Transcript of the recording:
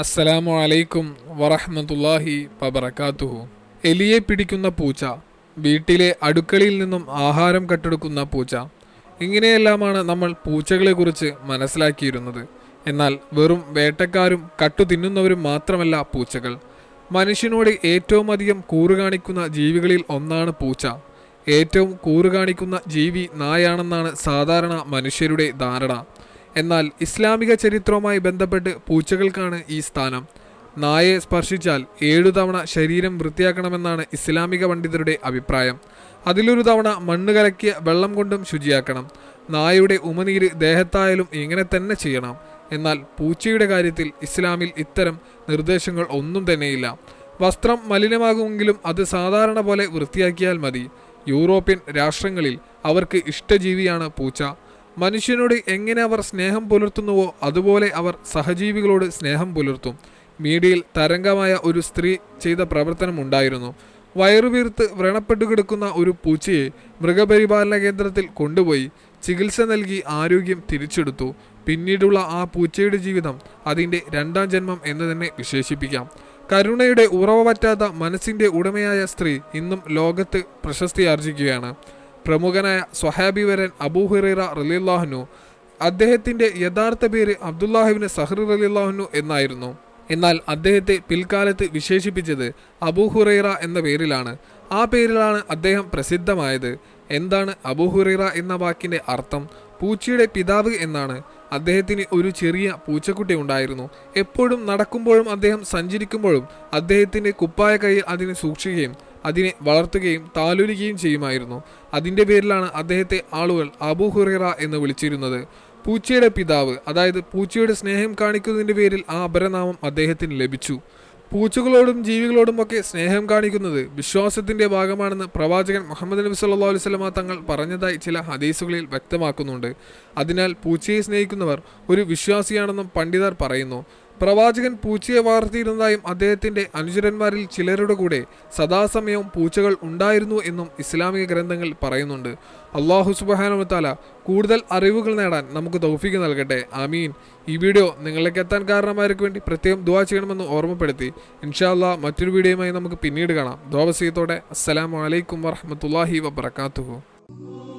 അസ്സലാമു അലൈക്കും വറഹമത്തല്ലാഹി വബർക്കാത്തുഹു എലിയെ പിടിക്കുന്ന പൂച്ച വീട്ടിലെ അടുക്കളയിൽ നിന്നും ആഹാരം കട്ടെടുക്കുന്ന പൂച്ച ഇങ്ങനെയെല്ലാമാണ് നമ്മൾ പൂച്ചകളെക്കുറിച്ച് മനസ്സിലാക്കിയിരുന്നത് എന്നാൽ വെറും വേട്ടക്കാരും കട്ടു തിന്നുന്നവരും മാത്രമല്ല പൂച്ചകൾ മനുഷ്യനോട് ഏറ്റവും അധികം കൂറുകാണിക്കുന്ന ജീവികളിൽ ഒന്നാണ് പൂച്ച ഏറ്റവും കൂറുകാണിക്കുന്ന ജീവി നായാണെന്നാണ് സാധാരണ മനുഷ്യരുടെ ധാരണ എന്നാൽ ഇസ്ലാമിക ചരിത്രവുമായി ബന്ധപ്പെട്ട് പൂച്ചകൾക്കാണ് ഈ സ്ഥാനം നായയെ സ്പർശിച്ചാൽ ഏഴു തവണ ശരീരം വൃത്തിയാക്കണമെന്നാണ് ഇസ്ലാമിക പണ്ഡിതരുടെ അഭിപ്രായം അതിലൊരു തവണ മണ്ണ് കലക്കിയ വെള്ളം കൊണ്ടും ശുചിയാക്കണം നായയുടെ ഉമനീര് ദേഹത്തായാലും ഇങ്ങനെ തന്നെ ചെയ്യണം എന്നാൽ പൂച്ചയുടെ കാര്യത്തിൽ ഇസ്ലാമിൽ ഇത്തരം നിർദ്ദേശങ്ങൾ ഒന്നും തന്നെയില്ല വസ്ത്രം മലിനമാകുമെങ്കിലും അത് സാധാരണ പോലെ വൃത്തിയാക്കിയാൽ മതി യൂറോപ്യൻ രാഷ്ട്രങ്ങളിൽ അവർക്ക് ഇഷ്ടജീവിയാണ് പൂച്ച മനുഷ്യനോട് എങ്ങനെ അവർ സ്നേഹം പുലർത്തുന്നുവോ അതുപോലെ അവർ സഹജീവികളോട് സ്നേഹം പുലർത്തും മീഡിയയിൽ തരംഗമായ ഒരു സ്ത്രീ ചെയ്ത പ്രവർത്തനം ഉണ്ടായിരുന്നു വയറുവീർത്ത് വ്രണപ്പെട്ടു കിടക്കുന്ന ഒരു പൂച്ചയെ മൃഗപരിപാലന കേന്ദ്രത്തിൽ കൊണ്ടുപോയി ചികിത്സ നൽകി ആരോഗ്യം തിരിച്ചെടുത്തു പിന്നീടുള്ള ആ പൂച്ചയുടെ ജീവിതം അതിൻ്റെ രണ്ടാം ജന്മം എന്ന് തന്നെ വിശേഷിപ്പിക്കാം കരുണയുടെ ഉറവ പറ്റാത്ത മനസ്സിൻ്റെ ഉടമയായ സ്ത്രീ ഇന്നും ലോകത്ത് ആർജിക്കുകയാണ് പ്രമുഖനായ സ്വഹാബിവരൻ അബൂഹുറൈറ റലിള്ളാഹുനു അദ്ദേഹത്തിൻ്റെ യഥാർത്ഥ പേര് അബ്ദുല്ലാഹുവിന് സഹർ റലിള്ളാഹുനു എന്നായിരുന്നു എന്നാൽ അദ്ദേഹത്തെ പിൽക്കാലത്ത് വിശേഷിപ്പിച്ചത് അബൂഹുറൈറ എന്ന പേരിലാണ് ആ പേരിലാണ് അദ്ദേഹം പ്രസിദ്ധമായത് എന്താണ് അബുഹുറിറ എന്ന വാക്കിൻ്റെ അർത്ഥം പൂച്ചയുടെ പിതാവ് എന്നാണ് അദ്ദേഹത്തിന് ഒരു ചെറിയ പൂച്ചക്കുട്ടി ഉണ്ടായിരുന്നു എപ്പോഴും നടക്കുമ്പോഴും അദ്ദേഹം സഞ്ചരിക്കുമ്പോഴും അദ്ദേഹത്തിൻ്റെ കുപ്പായ കയ്യിൽ അതിനെ സൂക്ഷിക്കുകയും അതിനെ വളർത്തുകയും താലൂലിക്കുകയും ചെയ്യുമായിരുന്നു അതിൻ്റെ പേരിലാണ് അദ്ദേഹത്തെ ആളുകൾ അബുഹുറിറ എന്ന് വിളിച്ചിരുന്നത് പൂച്ചയുടെ പിതാവ് അതായത് പൂച്ചയുടെ സ്നേഹം കാണിക്കുന്നതിൻ്റെ പേരിൽ ആ അപരനാമം അദ്ദേഹത്തിന് ലഭിച്ചു പൂച്ചകളോടും ജീവികളോടും ഒക്കെ സ്നേഹം കാണിക്കുന്നത് വിശ്വാസത്തിന്റെ ഭാഗമാണെന്ന് പ്രവാചകൻ മുഹമ്മദ് നബി സല്ലാ അലുസലമ തങ്ങൾ പറഞ്ഞതായി ചില ഹദീസുകളിൽ വ്യക്തമാക്കുന്നുണ്ട് അതിനാൽ പൂച്ചയെ സ്നേഹിക്കുന്നവർ ഒരു വിശ്വാസിയാണെന്നും പണ്ഡിതർ പറയുന്നു പ്രവാചകൻ പൂച്ചയെ വളർത്തിയിരുന്നതായും അദ്ദേഹത്തിന്റെ അനുചരന്മാരിൽ ചിലരുടെ കൂടെ സദാസമയവും പൂച്ചകൾ ഉണ്ടായിരുന്നു എന്നും ഇസ്ലാമിക ഗ്രന്ഥങ്ങൾ പറയുന്നുണ്ട് അള്ളാഹു സുബഹാനുമത്താല കൂടുതൽ അറിവുകൾ നേടാൻ നമുക്ക് തൗഫീക്ക് നൽകട്ടെ ആമീൻ ഈ വീഡിയോ നിങ്ങളിലേക്ക് എത്താൻ കാരണമാർക്ക് വേണ്ടി പ്രത്യേകം ദുവാ ചെയ്യണമെന്ന് ഓർമ്മപ്പെടുത്തി ഇൻഷാല്ല മറ്റൊരു വീഡിയോയുമായി നമുക്ക് പിന്നീട് കാണാം ദോവസീയത്തോടെ അസ്സലാമലൈക്കും വറഹമത്തല്ലാഹി വബർക്കാത്തുഹു